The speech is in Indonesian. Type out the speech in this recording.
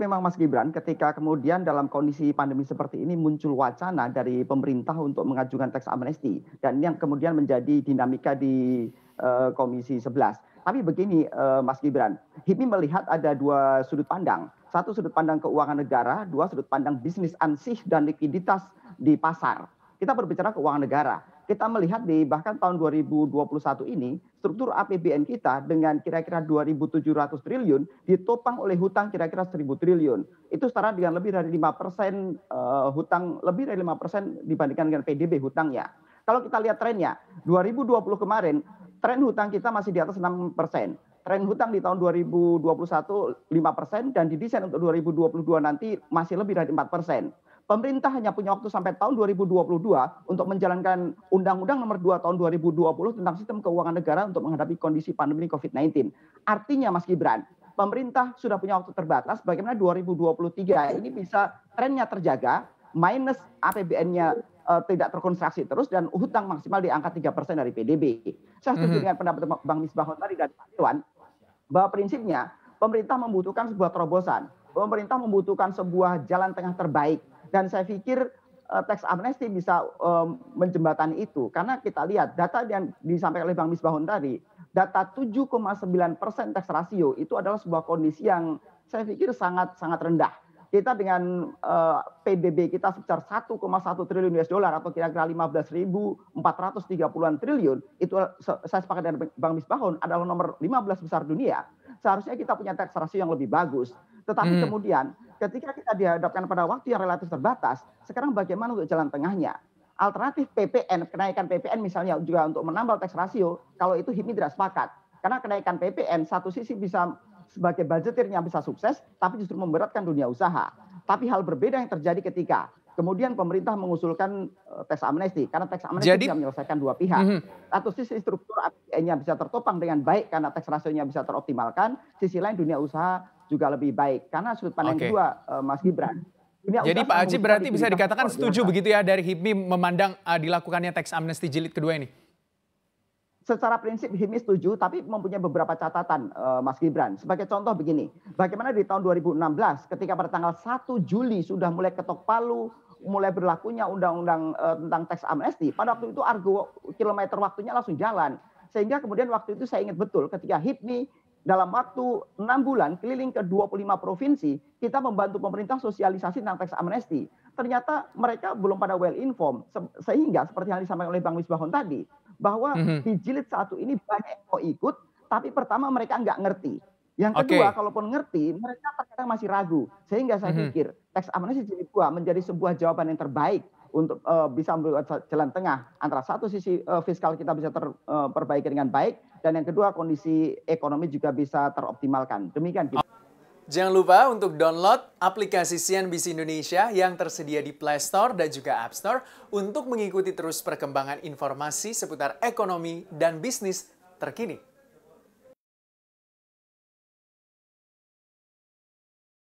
memang Mas Gibran ketika kemudian dalam kondisi pandemi seperti ini muncul wacana dari pemerintah untuk mengajukan teks amnesti dan yang kemudian menjadi dinamika di uh, Komisi 11. Tapi begini uh, Mas Gibran, HIPMI melihat ada dua sudut pandang. Satu sudut pandang keuangan negara, dua sudut pandang bisnis ansih dan likuiditas di pasar. Kita berbicara keuangan negara kita melihat di bahkan tahun 2021 ini struktur APBN kita dengan kira-kira 2.700 triliun ditopang oleh hutang kira-kira 1.000 triliun. Itu setara dengan lebih dari 5% uh, eh, hutang lebih dari 5% dibandingkan dengan PDB hutangnya. Kalau kita lihat trennya, 2020 kemarin tren hutang kita masih di atas 6 persen tren hutang di tahun 2021 5 persen dan didesain untuk 2022 nanti masih lebih dari 4 persen pemerintah hanya punya waktu sampai tahun 2022 untuk menjalankan Undang-Undang Nomor 2 Tahun 2020 tentang Sistem Keuangan Negara untuk menghadapi kondisi pandemi COVID-19. Artinya, Mas Gibran, pemerintah sudah punya waktu terbatas bagaimana 2023 ini bisa trennya terjaga, minus APBN-nya uh, e, tidak terkonstruksi terus dan hutang maksimal di angka 3% dari PDB. Saya setuju mm -hmm. dengan pendapat Bang Misbahon tadi dan Pak Dewan bahwa prinsipnya pemerintah membutuhkan sebuah terobosan pemerintah membutuhkan sebuah jalan tengah terbaik dan saya pikir eh, teks amnesti bisa um, menjembatani itu karena kita lihat data yang disampaikan oleh Bang Misbahun tadi data 7,9 persen teks rasio itu adalah sebuah kondisi yang saya pikir sangat sangat rendah kita dengan uh, eh, PBB kita sebesar 1,1 triliun US dollar atau kira-kira 15.430-an triliun itu saya sepakat dengan Bang Misbahun adalah nomor 15 besar dunia seharusnya kita punya teks rasio yang lebih bagus tetapi hmm. kemudian ketika kita dihadapkan pada waktu yang relatif terbatas, sekarang bagaimana untuk jalan tengahnya? Alternatif PPN, kenaikan PPN misalnya juga untuk menambal tax ratio, kalau itu HIPMI tidak sepakat. Karena kenaikan PPN satu sisi bisa sebagai budgetirnya bisa sukses, tapi justru memberatkan dunia usaha. Tapi hal berbeda yang terjadi ketika Kemudian pemerintah mengusulkan eh, teks amnesti karena teks amnesti Jadi, bisa menyelesaikan dua pihak. Mm -hmm. Atau sisi struktur apn nya bisa tertopang dengan baik karena teks rasionya bisa teroptimalkan, sisi lain dunia usaha juga lebih baik karena sudut pandang okay. kedua uh, Mas Gibran. Dunia Jadi Pak Haji berarti bisa dikatakan setuju begitu ya dari HIPMI memandang uh, dilakukannya teks amnesti jilid kedua ini? secara prinsip HIMI setuju, tapi mempunyai beberapa catatan uh, Mas Gibran. Sebagai contoh begini, bagaimana di tahun 2016 ketika pada tanggal 1 Juli sudah mulai ketok palu, mulai berlakunya undang-undang uh, tentang teks amnesti, pada waktu itu argo kilometer waktunya langsung jalan. Sehingga kemudian waktu itu saya ingat betul ketika HIPMI dalam waktu enam bulan keliling ke 25 provinsi, kita membantu pemerintah sosialisasi tentang teks amnesti. Ternyata mereka belum pada well inform Sehingga seperti yang disampaikan oleh Bang Wisbahon tadi, bahwa mm -hmm. di jilid satu ini banyak yang mau ikut, tapi pertama mereka nggak ngerti. Yang kedua, okay. kalaupun ngerti, mereka terkadang masih ragu. Sehingga saya mm -hmm. pikir teks amnesti jilid dua menjadi sebuah jawaban yang terbaik untuk uh, bisa membuat jalan tengah antara satu sisi uh, fiskal kita bisa terperbaiki eh, uh, dengan baik dan yang kedua kondisi ekonomi juga bisa teroptimalkan. Demikian kita. Jangan lupa untuk download aplikasi CNBC Indonesia yang tersedia di Play Store dan juga App Store untuk mengikuti terus perkembangan informasi seputar ekonomi dan bisnis terkini.